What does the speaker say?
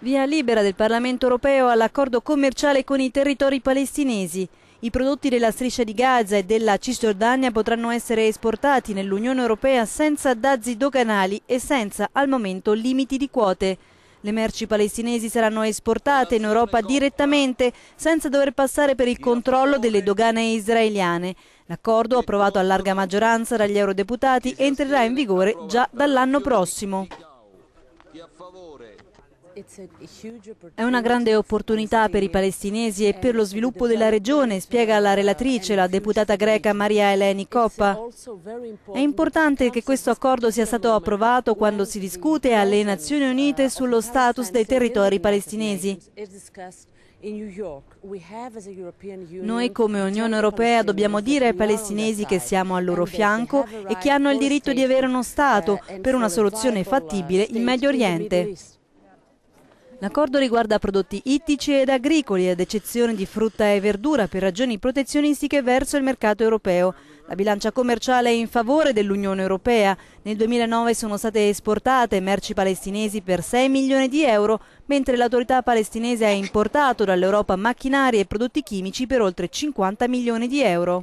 Via libera del Parlamento europeo all'accordo commerciale con i territori palestinesi. I prodotti della striscia di Gaza e della Cisgiordania potranno essere esportati nell'Unione Europea senza dazi doganali e senza, al momento, limiti di quote. Le merci palestinesi saranno esportate in Europa direttamente senza dover passare per il controllo delle dogane israeliane. L'accordo, approvato a larga maggioranza dagli eurodeputati, entrerà in vigore già dall'anno prossimo. È una grande opportunità per i palestinesi e per lo sviluppo della regione, spiega la relatrice, la deputata greca Maria Eleni Coppa. È importante che questo accordo sia stato approvato quando si discute alle Nazioni Unite sullo status dei territori palestinesi. Noi come Unione Europea dobbiamo dire ai palestinesi che siamo al loro fianco e che hanno il diritto di avere uno Stato per una soluzione fattibile in Medio Oriente. L'accordo riguarda prodotti ittici ed agricoli, ad eccezione di frutta e verdura, per ragioni protezionistiche verso il mercato europeo. La bilancia commerciale è in favore dell'Unione Europea. Nel 2009 sono state esportate merci palestinesi per 6 milioni di euro, mentre l'autorità palestinese ha importato dall'Europa macchinari e prodotti chimici per oltre 50 milioni di euro.